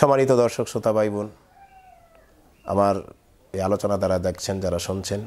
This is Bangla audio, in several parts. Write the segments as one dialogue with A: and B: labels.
A: সম্মানিত দর্শক শ্রোতা ভাই বোন আমার এই আলোচনা দ্বারা দেখছেন যারা শুনছেন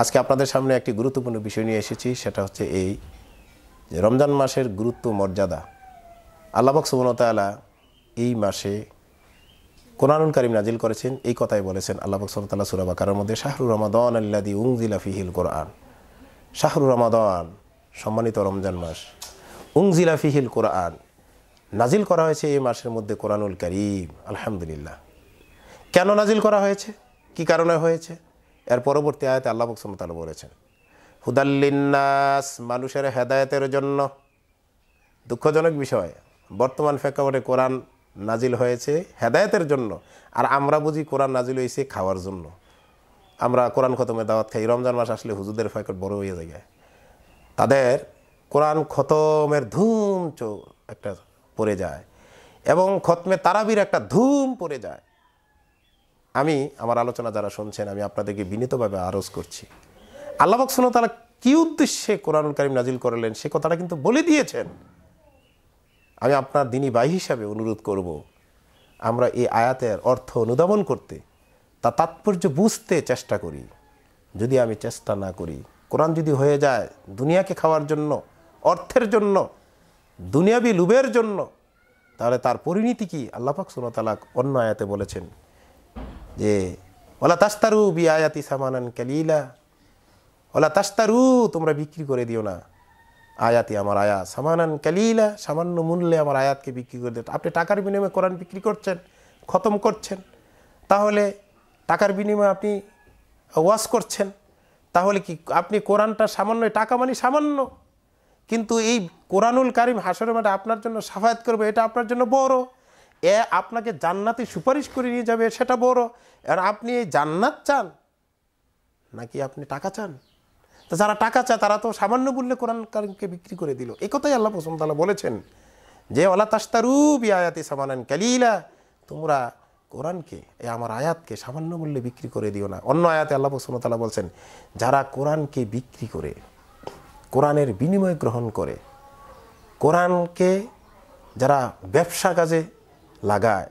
A: আজকে আপনাদের সামনে একটি গুরুত্বপূর্ণ বিষয় নিয়ে এসেছি সেটা হচ্ছে এই রমজান মাসের গুরুত্ব মর্যাদা আল্লাহবাক সুবনতালা এই মাসে কোরআনুল কারিম নাজিল করেছেন এই কথাই বলেছেন আল্লাহবাক সুবতাল্লাহ সুরাবাকার মধ্যে শাহরু রমাদন আল্লাদি উংজিলা ফিহিল কোরআন শাহরু রমাদন সম্মানিত রমজান মাস উংজিলা ফিহিল কোরআন নাজিল করা হয়েছে এই মাসের মধ্যে কোরআনুল করিম আলহামদুলিল্লাহ কেন নাজিল করা হয়েছে কি কারণে হয়েছে এর পরবর্তী আয়াতে আল্লাহ বকসমতাল বলেছেন হুদাল্লিন্নাস মানুষের হেদায়তের জন্য দুঃখজনক বিষয় বর্তমান ফেকাবটে কোরআন নাজিল হয়েছে হেদায়তের জন্য আর আমরা বুঝি কোরআন নাজিল হয়েছে খাওয়ার জন্য আমরা কোরআন খতমে দাওয়াত খাই রমজান মাস আসলে হুজুদের ফ্যাকট বড় হয়ে যায় তাদের কোরআন খতমের ধুম একটা পড়ে যায় এবং খতমে তারাবির একটা ধুম পড়ে যায় আমি আমার আলোচনা যারা শুনছেন আমি আপনাদেরকে বিনীতভাবে আরজ করছি আল্লাহ বক্সন তারা কী উদ্দেশ্যে কোরআনুল কারিম নাজিল করলেন সে কথাটা কিন্তু বলে দিয়েছেন আমি আপনার দিনী বাহী হিসাবে অনুরোধ করব আমরা এই আয়াতের অর্থ অনুধাবন করতে তা তাৎপর্য বুঝতে চেষ্টা করি যদি আমি চেষ্টা না করি কোরআন যদি হয়ে যায় দুনিয়াকে খাওয়ার জন্য অর্থের জন্য দুনিয়াবি লুবের জন্য তাহলে তার পরিণতি কি আল্লাপাক সুনতালাক অন্য আয়াতে বলেছেন যে ওলা তাস্তারু বি আয়াতি সামানান ক্যালিলা ওলা তাস্তারু তোমরা বিক্রি করে দিও না আয়াতি আমার আয়া সামানান ক্যালিলা সামান্য মূল্যে আমার আয়াতকে বিক্রি করে দিও আপনি টাকার বিনিময়ে কোরআন বিক্রি করছেন খতম করছেন তাহলে টাকার বিনিময়ে আপনি ওয়াশ করছেন তাহলে কি আপনি কোরআনটা সামান্য টাকা মানে সামান্য কিন্তু এই কোরআনুল কারিম হাসরের মাঠে আপনার জন্য সাফায়াত করবে এটা আপনার জন্য বড় এ আপনাকে জান্নাতে সুপারিশ করে নিয়ে যাবে সেটা বড় আর আপনি এই জান্নাত চান নাকি আপনি টাকা চান তা যারা টাকা চায় তারা তো সামান্য মূল্যে কোরআন কারিমকে বিক্রি করে দিল এ কথাই আল্লাহ পসন্দাল্লাহ বলেছেন যে ওলা তাস্তারু আয়াতি সামানান ক্যালিলা তোমরা কোরআনকে এ আমার আয়াতকে সামান্য মূল্যে বিক্রি করে দিও না অন্য আয়াতে আল্লাহ পসন্দাল্লাহ বলছেন যারা কোরআনকে বিক্রি করে কোরআনের বিনিময় গ্রহণ করে কোরআনকে যারা ব্যবসা কাজে লাগায়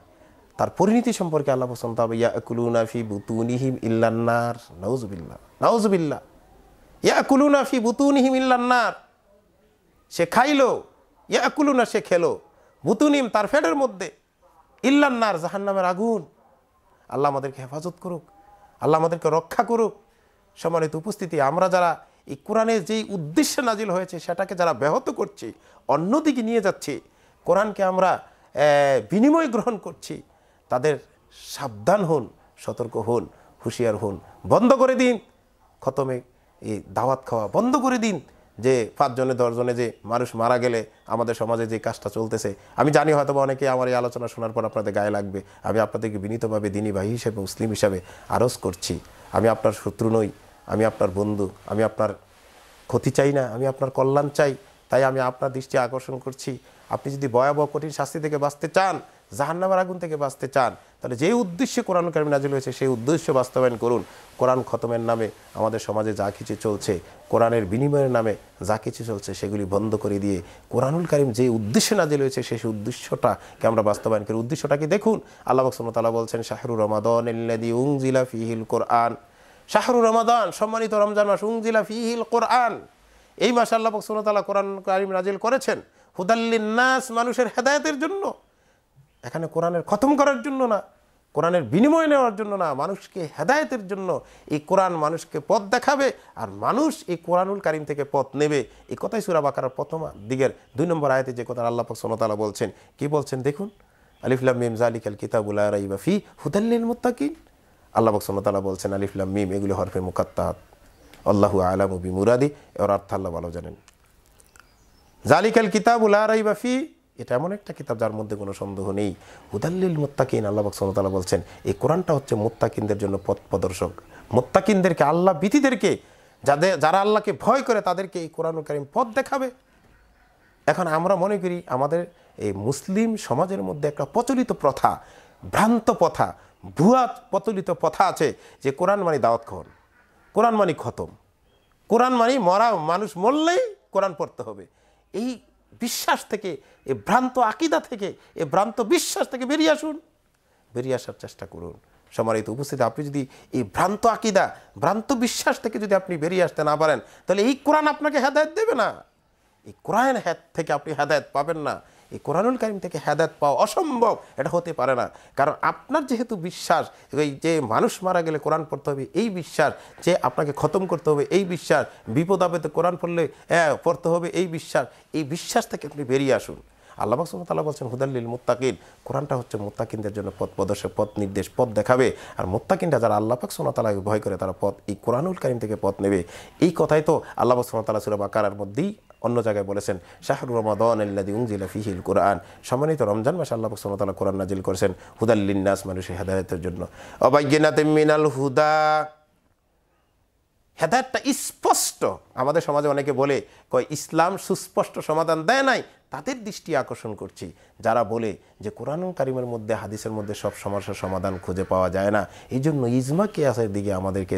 A: তার পরিণতি সম্পর্কে আল্লাহ পছন্দ হবে বুতু বুতুনিহিম ইল্লান্নার নাউজবিল্লা নাউজবিল্লা বুতু বুতুনিহিম ইল্লান্নার সে খাইলো না সে খেলো বুতুনিম তার ফেডের মধ্যে ইল্লান্নার জাহান্নামের আগুন আল্লাহ আমাদেরকে হেফাজত করুক আল্লাহ আমাদেরকে রক্ষা করুক সম্মানিত উপস্থিতি আমরা যারা এই কোরআনে যেই উদ্দেশ্যে নাজিল হয়েছে সেটাকে যারা ব্যাহত করছে অন্যদিকে নিয়ে যাচ্ছে কোরআনকে আমরা বিনিময় গ্রহণ করছি তাদের সাবধান হন সতর্ক হন হুঁশিয়ার হন বন্ধ করে দিন খতমে এই দাওয়াত খাওয়া বন্ধ করে দিন যে পাঁচজনে দশজনে যে মানুষ মারা গেলে আমাদের সমাজে যে কাজটা চলতেছে আমি জানি হয়তো অনেকে আমার এই আলোচনা শোনার পর আপনাদের গায়ে লাগবে আমি আপনাদেরকে বিনীতভাবে দিনী ভাই হিসেবে মুসলিম হিসাবে আরজ করছি আমি আপনার শত্রু নই আমি আপনার বন্ধু আমি আপনার ক্ষতি চাই না আমি আপনার কল্যাণ চাই তাই আমি আপনার দৃষ্টি আকর্ষণ করছি আপনি যদি ভয়াবহ কঠিন শাস্তি থেকে বাঁচতে চান জাহান্নামার আগুন থেকে বাঁচতে চান তাহলে যে উদ্দেশ্যে কোরআন কারিম নাজিল হয়েছে সেই উদ্দেশ্য বাস্তবায়ন করুন কোরআন খতমের নামে আমাদের সমাজে যা কিছু চলছে কোরআনের বিনিময়ের নামে যা কিছু চলছে সেগুলি বন্ধ করে দিয়ে কোরআনুল কারিম যে উদ্দেশ্যে নাজিল হয়েছে সেই উদ্দেশ্যটাকে আমরা বাস্তবায়ন করি উদ্দেশ্যটা কি দেখুন আল্লাহ সুমতালা বলছেন শাহরু রমাদন উংজিলা ফিহিল কোরআন শাহরু রমাদান সম্মানিত রমজান মাস উংজিলা ফিহিল কোরআন এই মাসে আল্লাহ সুনতালা কোরআন কারিম রাজিল করেছেন হুদাল্লিন্নাস মানুষের হেদায়তের জন্য এখানে কোরআনের খতম করার জন্য না কোরআনের বিনিময় নেওয়ার জন্য না মানুষকে হেদায়তের জন্য এই কোরআন মানুষকে পথ দেখাবে আর মানুষ এই কোরআনুল কারিম থেকে পথ নেবে এই কথাই সুরা বাকার প্রথম দিকের দুই নম্বর আয়তে যে কথা আল্লাহ সোনতালা বলছেন কি বলছেন দেখুন আলিফুল্লাহ মিমজা আল কিতাবুল্লাহ রাইবাফি হুদাল্লিন মুত্তাকিন আল্লাহ বকসনতালা বলছেন আলিফুল্লাহ মিম এগুলি হরফে মুকাত্তাত আল্লাহু আলাম বি মুরাদি ওর অর্থ আল্লাহ ভালো জানেন জালিকাল কিতাব উলারাই বাফি এটা এমন একটা কিতাব যার মধ্যে কোনো সন্দেহ নেই হুদাল্লিল মোত্তাকিন আল্লাহ বকসনতালা বলছেন এই কোরআনটা হচ্ছে মোত্তাকিনদের জন্য পথ প্রদর্শক মোত্তাকিনদেরকে আল্লাহ বিধিদেরকে যাদের যারা আল্লাহকে ভয় করে তাদেরকে এই কোরআন করিম পথ দেখাবে এখন আমরা মনে করি আমাদের এই মুসলিম সমাজের মধ্যে একটা প্রচলিত প্রথা ভ্রান্ত প্রথা ভুয়া প্রতুলিত প্রথা আছে যে কোরআন মানি দাওয়াত খন কোরআন মানি খতম কোরআন মানি মরা মানুষ মরলেই কোরআন পড়তে হবে এই বিশ্বাস থেকে এ ভ্রান্ত আকিদা থেকে এ ভ্রান্ত বিশ্বাস থেকে বেরিয়ে আসুন বেরিয়ে আসার চেষ্টা করুন সমারিত উপস্থিত আপনি যদি এই ভ্রান্ত আকিদা ভ্রান্ত বিশ্বাস থেকে যদি আপনি বেরিয়ে আসতে না পারেন তাহলে এই কোরআন আপনাকে হেদায়ত দেবে না এই কোরআন হ্যাদ থেকে আপনি হেদায়ত পাবেন না এই কোরআনুল কারিম থেকে হেদায়ত পাওয়া অসম্ভব এটা হতে পারে না কারণ আপনার যেহেতু বিশ্বাস ওই যে মানুষ মারা গেলে কোরআন পড়তে হবে এই বিশ্বাস যে আপনাকে খতম করতে হবে এই বিশ্বাস বিপদ আপদে কোরআন পড়লে পড়তে হবে এই বিশ্বাস এই বিশ্বাস থেকে আপনি বেরিয়ে আসুন আল্লাহ সুমতাল্লাহ বলছেন হুদাল্লিল মুত্তাকিন কোরআনটা হচ্ছে মোত্তাকিনদের জন্য পথ প্রদর্শক পথ নির্দেশ পথ দেখাবে আর মোত্তাকিনটা যারা আল্লাহ পাক সোনাতালাকে ভয় করে তারা পথ এই কোরআনুল কারিম থেকে পথ নেবে এই কথাই তো আল্লাহ সোনাতালা সুরাব আকারার মধ্যেই অন্য জায়গায় বলেছেন শাহরু রমাদন আল্লাদি উংজিলা ফিহিল কোরআন সম্মানিত রমজান মাসে আল্লাহ সুমতাল্লাহ কোরআন নাজিল করেছেন হুদাল্লিন্নাস মানুষের হেদায়তের জন্য অবাগ্যনাতে মিনাল হুদা হেদায়তটা স্পষ্ট আমাদের সমাজে অনেকে বলে কয় ইসলাম সুস্পষ্ট সমাধান দেয় নাই তাদের দৃষ্টি আকর্ষণ করছি যারা বলে যে কোরআন কারিমের মধ্যে হাদিসের মধ্যে সব সমস্যার সমাধান খুঁজে পাওয়া যায় না এই জন্য ইজমা কেয়াসের দিকে আমাদেরকে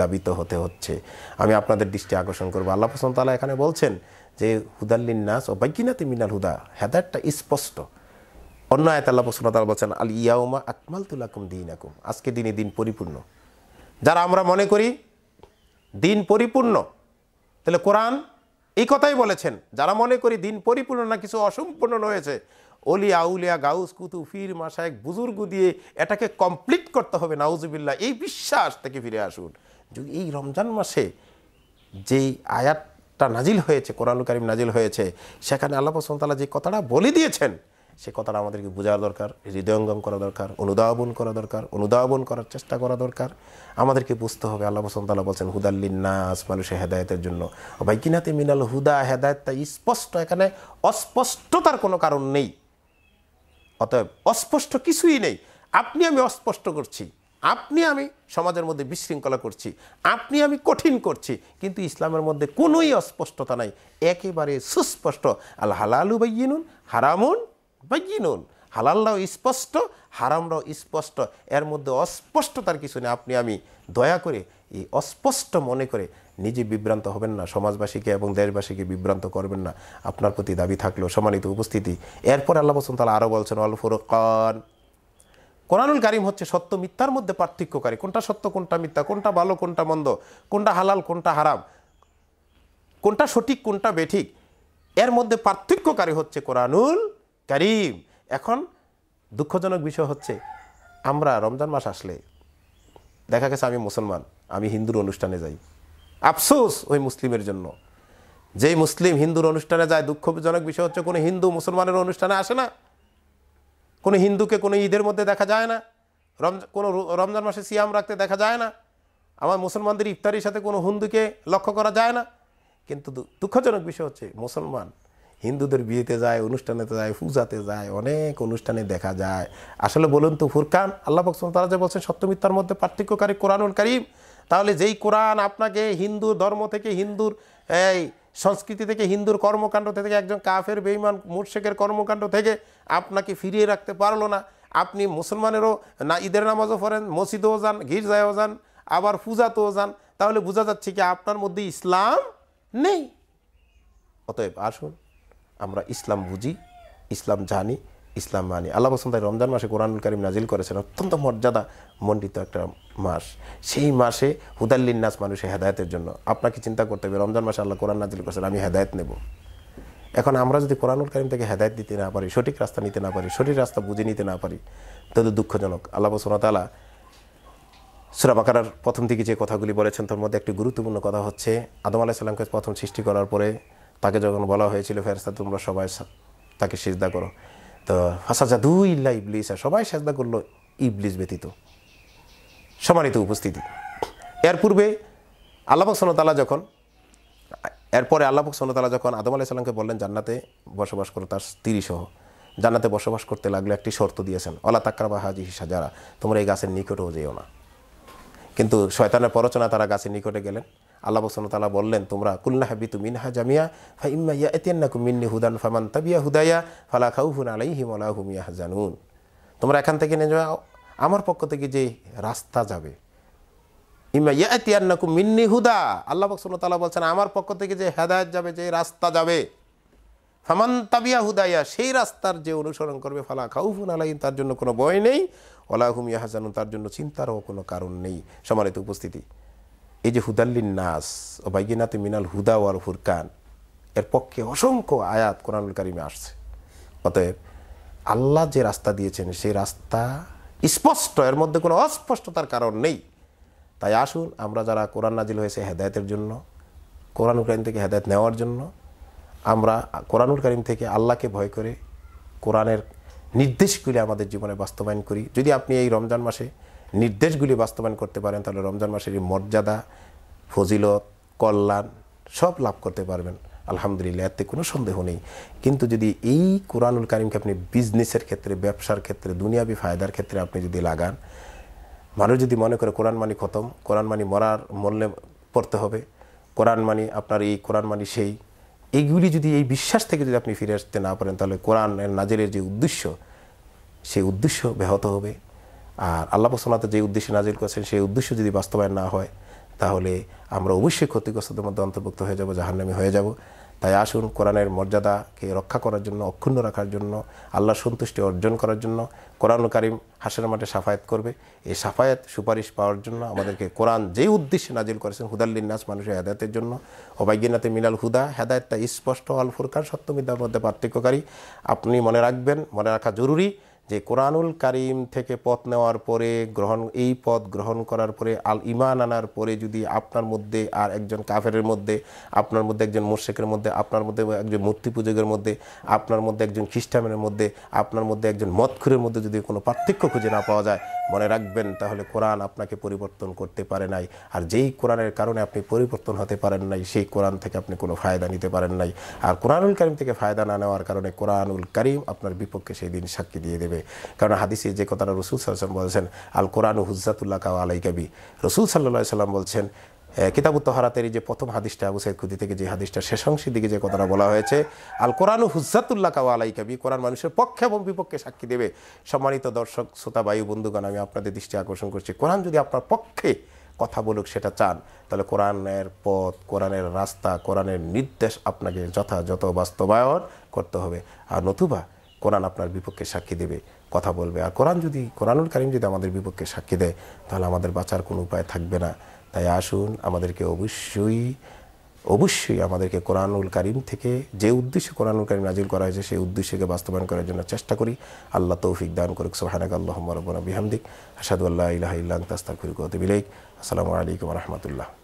A: দাবিত হতে হচ্ছে আমি আপনাদের দৃষ্টি আকর্ষণ করবো আল্লাহ পসন্দ তালা এখানে বলছেন যে হুদাল্লিন নাস ও বাজ্ঞিনাতে মিনাল হুদা হেদারটা স্পষ্ট অন্য আয়ত আল্লাহ সুনাতাল বলছেন আল ইয়াউমা আকমাল তুলাকুম দিন আকুম আজকে দিনে দিন পরিপূর্ণ যারা আমরা মনে করি দিন পরিপূর্ণ তাহলে কোরআন এই কথাই বলেছেন যারা মনে করি দিন পরিপূর্ণ না কিছু অসম্পূর্ণ রয়েছে অলি আউলিয়া গাউস কুতু ফির মাসায়ক বুজুর্গ দিয়ে এটাকে কমপ্লিট করতে হবে নাউজুবিল্লা এই বিশ্বাস থেকে ফিরে আসুন এই রমজান মাসে যেই আয়াত তা নাজিল হয়েছে কোরআন করিম নাজিল হয়েছে সেখানে আল্লাহ সুলতালা যে কথাটা বলে দিয়েছেন সে কথাটা আমাদেরকে বোঝার দরকার হৃদয়ঙ্গম করা দরকার অনুধাবন করা দরকার অনুধাবন করার চেষ্টা করা দরকার আমাদেরকে বুঝতে হবে আল্লাহ সন্তালা বলছেন হুদাল্লিন নাস মানুষের হেদায়তের জন্য ভাই কিনাতে মিনাল হুদা হেদায়তটা স্পষ্ট এখানে অস্পষ্টতার কোনো কারণ নেই অতএব অস্পষ্ট কিছুই নেই আপনি আমি অস্পষ্ট করছি আপনি আমি সমাজের মধ্যে বিশৃঙ্খলা করছি আপনি আমি কঠিন করছি কিন্তু ইসলামের মধ্যে কোনোই অস্পষ্টতা নাই একেবারে সুস্পষ্ট আল হালালু নুন হারামুন নুন হালাল্লাও স্পষ্ট হারামরাও স্পষ্ট এর মধ্যে অস্পষ্টতার কিছু নেই আপনি আমি দয়া করে এই অস্পষ্ট মনে করে নিজে বিভ্রান্ত হবেন না সমাজবাসীকে এবং দেশবাসীকে বিভ্রান্ত করবেন না আপনার প্রতি দাবি থাকলেও সম্মানিত উপস্থিতি এরপর আল্লাহ বসন্ত আরও বলছেন অল ফুরকান কোরআনুল কারিম হচ্ছে সত্য মিথ্যার মধ্যে পার্থক্যকারী কোনটা সত্য কোনটা মিথ্যা কোনটা ভালো কোনটা মন্দ কোনটা হালাল কোনটা হারাম কোনটা সঠিক কোনটা বেঠিক এর মধ্যে পার্থক্যকারী হচ্ছে কোরআনুল কারিম এখন দুঃখজনক বিষয় হচ্ছে আমরা রমজান মাস আসলে দেখা গেছে আমি মুসলমান আমি হিন্দুর অনুষ্ঠানে যাই আফসোস ওই মুসলিমের জন্য যেই মুসলিম হিন্দুর অনুষ্ঠানে যায় দুঃখজনক বিষয় হচ্ছে কোনো হিন্দু মুসলমানের অনুষ্ঠানে আসে না কোনো হিন্দুকে কোনো ঈদের মধ্যে দেখা যায় না রমজান কোনো রমজান মাসে সিয়াম রাখতে দেখা যায় না আমার মুসলমানদের ইফতারির সাথে কোনো হিন্দুকে লক্ষ্য করা যায় না কিন্তু দুঃখজনক বিষয় হচ্ছে মুসলমান হিন্দুদের বিয়েতে যায় অনুষ্ঠানেতে যায় পূজাতে যায় অনেক অনুষ্ঠানে দেখা যায় আসলে বলুন তো ফুরকান আল্লাহ বকসম তারা যে বলছেন সত্যমিত্তার মধ্যে পার্থক্যকারী কোরআনুল করিম তাহলে যেই কোরআন আপনাকে হিন্দু ধর্ম থেকে হিন্দুর এই সংস্কৃতি থেকে হিন্দুর কর্মকাণ্ড থেকে একজন কাফের বেইমান মুর্শেকের কর্মকাণ্ড থেকে আপনাকে ফিরিয়ে রাখতে পারলো না আপনি মুসলমানেরও না ঈদের নামাজও পড়েন মসজিদেও যান গির্জায়ও যান আবার পূজাতেও যান তাহলে বোঝা যাচ্ছে কি আপনার মধ্যে ইসলাম নেই অতএব আসুন আমরা ইসলাম বুঝি ইসলাম জানি ইসলাম মানি আল্লাহ বসন্ত তাই রমজান মাসে কোরআনুল করিম নাজিল করেছেন অত্যন্ত মর্যাদা মণ্ডিত একটা মাস সেই মাসে হুদাল্লিন্নাস নাস মানুষে হেদায়তের জন্য আপনাকে চিন্তা করতে হবে রমজান মাসে আল্লাহ কোরআন নাজিল করেছেন আমি হেদায়ত নেব এখন আমরা যদি কোরআনুল করিম থেকে হেদায়ত দিতে না পারি সঠিক রাস্তা নিতে না পারি সঠিক রাস্তা বুঝে নিতে না পারি তাহলে দুঃখজনক আল্লাহ সোনাতালা সুরাবাকার প্রথম দিকে যে কথাগুলি বলেছেন তার মধ্যে একটি গুরুত্বপূর্ণ কথা হচ্ছে আদম সাল্লামকে প্রথম সৃষ্টি করার পরে তাকে যখন বলা হয়েছিল ফেরস্তা তোমরা সবাই তাকে সিজদা করো তো ফাসাজাদু ইল্লা ইবলিস আর সবাই সাজদা করলো ইবলিস ব্যতীত সমানিত উপস্থিতি এর পূর্বে আল্লাহ তালা যখন এরপরে আল্লাহ তালা যখন আদম আলাইসাল্লামকে বললেন জান্নাতে বসবাস করো তার স্ত্রী সহ জান্নাতে বসবাস করতে লাগলে একটি শর্ত দিয়েছেন অলা তাকরাবা হাজি সাজারা তোমরা এই গাছের নিকটেও যেও না কিন্তু শয়তানের পরচনা তারা গাছের নিকটে গেলেন আল্লাহ বসনতালা বললেন তোমরা কুল্লা হাবিতু মিনহা জামিয়া ফা ইম্মা ইয়াতিয়ান্নাকু মিন্নি হুদান ফামান তাবিয়া হুদায়া ফালা খাউফুন আলাইহিম হা জানুন তোমরা এখান থেকে নিয়ে যাও আমার পক্ষ থেকে যে রাস্তা যাবে ইম্মা ইয়াতিয়ান্নাকু মিন্নি হুদা আল্লাহ বসনতালা বলছেন আমার পক্ষ থেকে যে হেদায়ত যাবে যে রাস্তা যাবে ফামান তাবিয়া হুদায়া সেই রাস্তার যে অনুসরণ করবে ফালা হুন আলাই তার জন্য কোনো ভয় নেই হুমিয়া হাজানুন তার জন্য চিন্তারও কোনো কারণ নেই সমানিত উপস্থিতি এই যে হুদাল্লিন নাস ও বাইগিনাতে মিনাল হুদা ওয়াল ফুরকান এর পক্ষে অসংখ্য আয়াত কোরআনুল কারিমে আসছে অতএব আল্লাহ যে রাস্তা দিয়েছেন সেই রাস্তা স্পষ্ট এর মধ্যে কোনো অস্পষ্টতার কারণ নেই তাই আসুন আমরা যারা কোরআন নাজিল হয়েছে হেদায়তের জন্য কোরআনুল কারিম থেকে হেদায়ত নেওয়ার জন্য আমরা কোরআনুল কারিম থেকে আল্লাহকে ভয় করে কোরআনের নির্দেশগুলি আমাদের জীবনে বাস্তবায়ন করি যদি আপনি এই রমজান মাসে নির্দেশগুলি বাস্তবায়ন করতে পারেন তাহলে রমজান মাসের মর্যাদা ফজিলত কল্যাণ সব লাভ করতে পারবেন আলহামদুলিল্লাহ এতে কোনো সন্দেহ নেই কিন্তু যদি এই কোরআনুল কারিমকে আপনি বিজনেসের ক্ষেত্রে ব্যবসার ক্ষেত্রে দুনিয়াবি ফায়দার ক্ষেত্রে আপনি যদি লাগান মানুষ যদি মনে করে কোরআন মানি খতম কোরআন মানি মরার মূল্যে পড়তে হবে কোরআন মানি আপনার এই কোরআন মানি সেই এইগুলি যদি এই বিশ্বাস থেকে যদি আপনি ফিরে আসতে না পারেন তাহলে কোরআন নাজেরের যে উদ্দেশ্য সেই উদ্দেশ্য ব্যাহত হবে আর আল্লাহ সোনাতে যে উদ্দেশ্যে নাজিল করেছেন সেই উদ্দেশ্য যদি বাস্তবায়ন না হয় তাহলে আমরা অবশ্যই ক্ষতিগ্রস্তদের মধ্যে অন্তর্ভুক্ত হয়ে যাব জাহান্নামী হয়ে যাব তাই আসুন কোরআনের মর্যাদাকে রক্ষা করার জন্য অক্ষুণ্ণ রাখার জন্য আল্লাহ সন্তুষ্টি অর্জন করার জন্য কোরআন কারিম হাসের মাঠে সাফায়াত করবে এই সাফায়াত সুপারিশ পাওয়ার জন্য আমাদেরকে কোরআন যেই উদ্দেশ্যে নাজিল করেছেন হুদাল্লিন্নাস মানুষের হেদায়তের জন্য অবাগ্যনাথে মিনাল হুদা হেদায়তটা স্পষ্ট আল ফুরকান সত্যবিদ্যার মধ্যে পার্থক্যকারী আপনি মনে রাখবেন মনে রাখা জরুরি যে কোরআনুল কারিম থেকে পথ নেওয়ার পরে গ্রহণ এই পথ গ্রহণ করার পরে আল ইমান আনার পরে যদি আপনার মধ্যে আর একজন কাফেরের মধ্যে আপনার মধ্যে একজন মোর্শেকের মধ্যে আপনার মধ্যে একজন মূর্তি পূজকের মধ্যে আপনার মধ্যে একজন খ্রিস্টানের মধ্যে আপনার মধ্যে একজন মৎখুরের মধ্যে যদি কোনো পার্থক্য খুঁজে না পাওয়া যায় মনে রাখবেন তাহলে কোরআন আপনাকে পরিবর্তন করতে পারে নাই আর যেই কোরআনের কারণে আপনি পরিবর্তন হতে পারেন নাই সেই কোরআন থেকে আপনি কোনো ফায়দা নিতে পারেন নাই আর কোরআনুল করিম থেকে ফায়দা না নেওয়ার কারণে কোরআনুল করিম আপনার বিপক্ষে সেই দিন সাক্ষী দিয়ে দেবে কারণ হাদিসে যে কথাটা রসুল সাল্লাম বলছেন আল কোরআন হুজাতুল্লাহ কাউ আলাইকাবি রসুল সাল্লাহ সাল্লাম বলছেন কিতাবু তহারাতের যে প্রথম হাদিসটা আবু সাইদ খুদি থেকে যে হাদিসটা শেষ অংশের দিকে যে কথাটা বলা হয়েছে আল কোরআন হুজাতুল্লাহ কাউ আলাই কাবি কোরআন মানুষের পক্ষে এবং বিপক্ষে সাক্ষী দেবে সম্মানিত দর্শক শ্রোতা বায়ু বন্ধুগণ আমি আপনাদের দৃষ্টি আকর্ষণ করছি কোরআন যদি আপনার পক্ষে কথা বলুক সেটা চান তাহলে কোরআনের পথ কোরআনের রাস্তা কোরআনের নির্দেশ আপনাকে যথাযথ বাস্তবায়ন করতে হবে আর নতুবা কোরআন আপনার বিপক্ষে সাক্ষী দেবে কথা বলবে আর কোরআন যদি কোরআনুল কারিম যদি আমাদের বিপক্ষে সাক্ষী দেয় তাহলে আমাদের বাঁচার কোনো উপায় থাকবে না তাই আসুন আমাদেরকে অবশ্যই অবশ্যই আমাদেরকে কোরআনুল কারিম থেকে যে উদ্দেশ্যে কোরআনুল কারিম নাজিল করা হয়েছে সেই উদ্দেশ্যকে বাস্তবায়ন করার জন্য চেষ্টা করি আল্লাহ তৌফিক দান করুক সোহানাক আল্লাহ রবনা বিহামদিক আসাদুল্লাহ ইল্লাহ ইল্লাহ তাস্তাকুর কত বিলেক আসসালামু আলাইকুম রহমতুল্লাহ